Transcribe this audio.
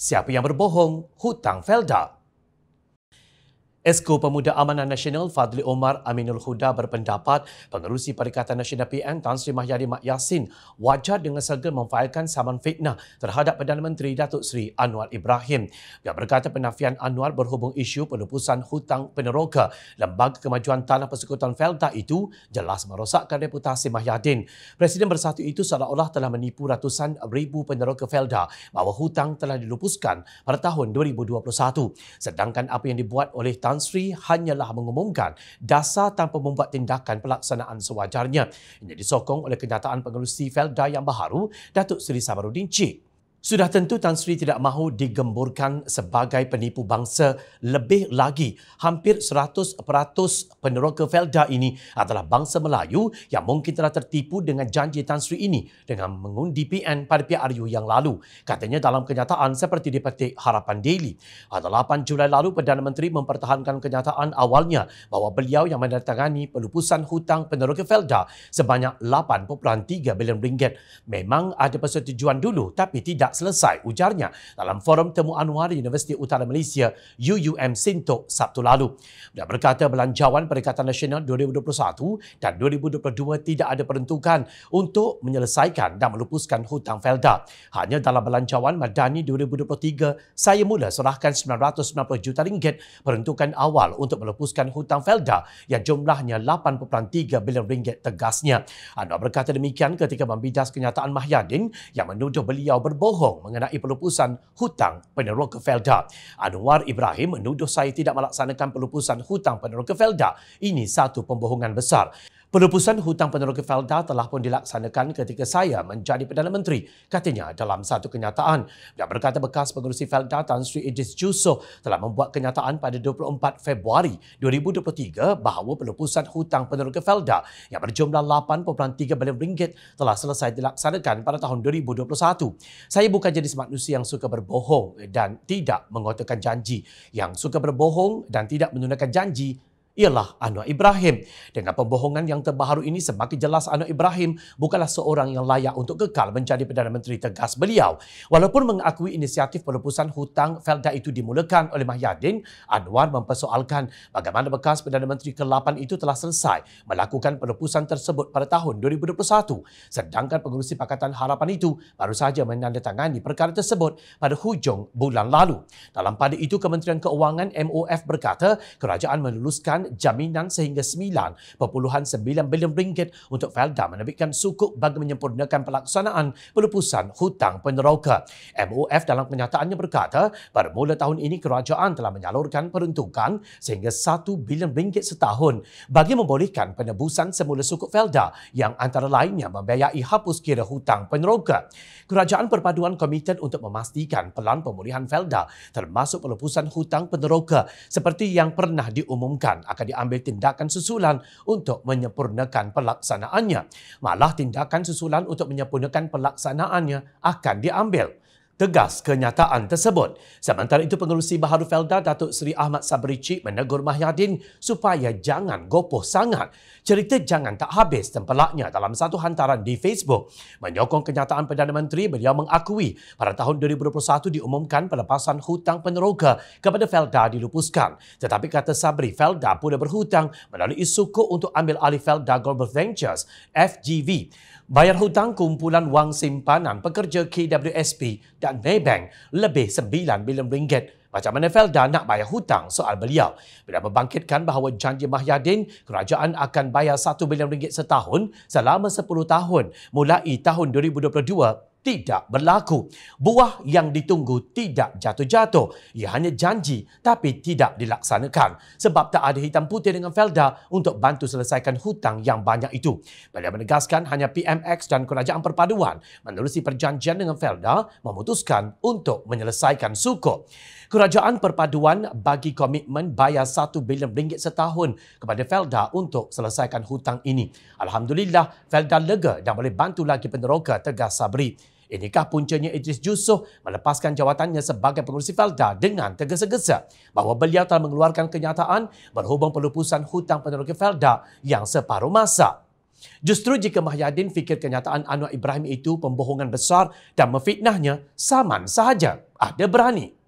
Siapa yang berbohong, hutang Felda. Esko Pemuda Amanah Nasional Fadli Omar Aminul Huda berpendapat pengerusi Perikatan Nasional PN Tan Sri Mahyadi Mak Yassin wajar dengan segera memfailkan saman fitnah terhadap Perdana Menteri Datuk Seri Anwar Ibrahim. Dia berkata penafian Anwar berhubung isu penupusan hutang peneroka Lembaga Kemajuan Tanah Persekutuan Felta itu jelas merosakkan reputasi Mahyadin. Presiden bersatu itu seolah-olah telah menipu ratusan ribu peneroka Felda bahawa hutang telah dilupuskan pada tahun 2021. Sedangkan apa yang dibuat oleh Tan Tan Sri hanyalah mengumumkan dasar tanpa membuat tindakan pelaksanaan sewajarnya. Ini disokong oleh kenyataan pengurusi Felda yang baharu, Datuk Seri Sabarudin Cik. Sudah tentu Tan Sri tidak mahu digemburkan sebagai penipu bangsa. Lebih lagi, hampir 100% peneroka Felda ini adalah bangsa Melayu yang mungkin telah tertipu dengan janji Tan Sri ini dengan mengundi PN pada PRU yang lalu. Katanya dalam kenyataan seperti dipetik Harapan Daily. pada 8 Julai lalu, Perdana Menteri mempertahankan kenyataan awalnya bahawa beliau yang menandatangani pelupusan hutang peneroka Felda sebanyak 8.3 bilion ringgit. Memang ada persetujuan dulu tapi tidak tidak selesai, ujarnya dalam forum temu anuari Universiti Utara Malaysia UUM Sintok Sabtu lalu. Beliau berkata belanjawan Perikatan Nasional 2021 dan 2022 tidak ada peruntukan untuk menyelesaikan dan melupuskan hutang Felda. Hanya dalam belanjawan Madani 2023, saya mula serahkan 990 juta ringgit peruntukan awal untuk melupuskan hutang Felda yang jumlahnya 8.3 bilion ringgit tegasnya. Anwar berkata demikian ketika membidas kenyataan Mahyadin yang menuduh beliau berbohong bohong mengenai pelupusan hutang peneroka Rockefeller. Anwar Ibrahim menuduh saya tidak melaksanakan pelupusan hutang peneroka Rockefeller. Ini satu pembohongan besar. Penebusan hutang peneroka Felda telah pun dilaksanakan ketika saya menjadi Perdana Menteri, katanya dalam satu kenyataan. Dia berkata bekas pengurusi Felda Tan Sri Idris Jusoh telah membuat kenyataan pada 24 Februari 2023 bahawa penebusan hutang peneroka Felda yang berjumlah 8.3 bilion ringgit telah selesai dilaksanakan pada tahun 2021. Saya bukan jenis manusia yang suka berbohong dan tidak mengotakkan janji. Yang suka berbohong dan tidak menunaikan janji ialah anak Ibrahim. Dengan pembohongan yang terbaru ini semakin jelas anak Ibrahim bukanlah seorang yang layak untuk kekal menjadi Perdana Menteri tegas beliau. Walaupun mengakui inisiatif pelupusan hutang Felda itu dimulakan oleh Mahyadin, Anwar mempersoalkan bagaimana bekas Perdana Menteri ke-8 itu telah selesai melakukan pelupusan tersebut pada tahun 2021. Sedangkan pengurusi Pakatan Harapan itu baru sahaja menandatangani perkara tersebut pada hujung bulan lalu. Dalam pada itu, Kementerian Keuangan MOF berkata kerajaan meluluskan jaminan sehingga 9.9 bilion ringgit untuk Felda menerbitkan suku bagi menyempurnakan pelaksanaan pelupusan hutang peneroka. MOF dalam kenyataannya berkata, pada mula tahun ini kerajaan telah menyalurkan peruntukan sehingga 1 bilion ringgit setahun bagi membolehkan penebusan semula suku Felda yang antara lainnya membiayai hapus kira hutang peneroka. Kerajaan Perpaduan komited untuk memastikan pelan pemulihan Felda termasuk pelupusan hutang peneroka seperti yang pernah diumumkan akan akan diambil tindakan susulan untuk menyempurnakan pelaksanaannya. Malah tindakan susulan untuk menyempurnakan pelaksanaannya akan diambil tegas kenyataan tersebut. Sementara itu pengurusi Baharu Felda Datuk Seri Ahmad Sabri Cik menegur Mahyadin supaya jangan gopoh sangat. Cerita jangan tak habis tempelaknya dalam satu hantaran di Facebook. Menyokong kenyataan Perdana Menteri, beliau mengakui pada tahun 2021 diumumkan pelepasan hutang peneroka kepada Felda dilupuskan. Tetapi kata Sabri, Felda pula berhutang melalui suku untuk ambil alih Felda Global Ventures, FGV. Bayar hutang kumpulan wang simpanan pekerja KWSP dan dekat Maybank lebih RM9 bilion. Macam mana Felda nak bayar hutang soal beliau? Beliau membangkitkan bahawa janji Mahyadin, kerajaan akan bayar RM1 bilion setahun selama 10 tahun mulai tahun 2022 tidak berlaku. Buah yang ditunggu tidak jatuh-jatuh. Ia hanya janji tapi tidak dilaksanakan. Sebab tak ada hitam putih dengan Felda untuk bantu selesaikan hutang yang banyak itu. Beliau menegaskan hanya PMX dan Kerajaan Perpaduan menerusi perjanjian dengan Felda memutuskan untuk menyelesaikan suku. Kerajaan Perpaduan bagi komitmen bayar RM1 bilion setahun kepada Felda untuk selesaikan hutang ini. Alhamdulillah, Felda lega dan boleh bantu lagi peneroka tegas Sabri. Inikah puncanya Idris Jusuf melepaskan jawatannya sebagai pengurusi Felda dengan tergesa-gesa bahawa beliau telah mengeluarkan kenyataan berhubung pelupusan hutang penerogi Felda yang separuh masa. Justru jika Mahyadin fikir kenyataan Anwar Ibrahim itu pembohongan besar dan memfitnahnya, saman sahaja. Ada berani.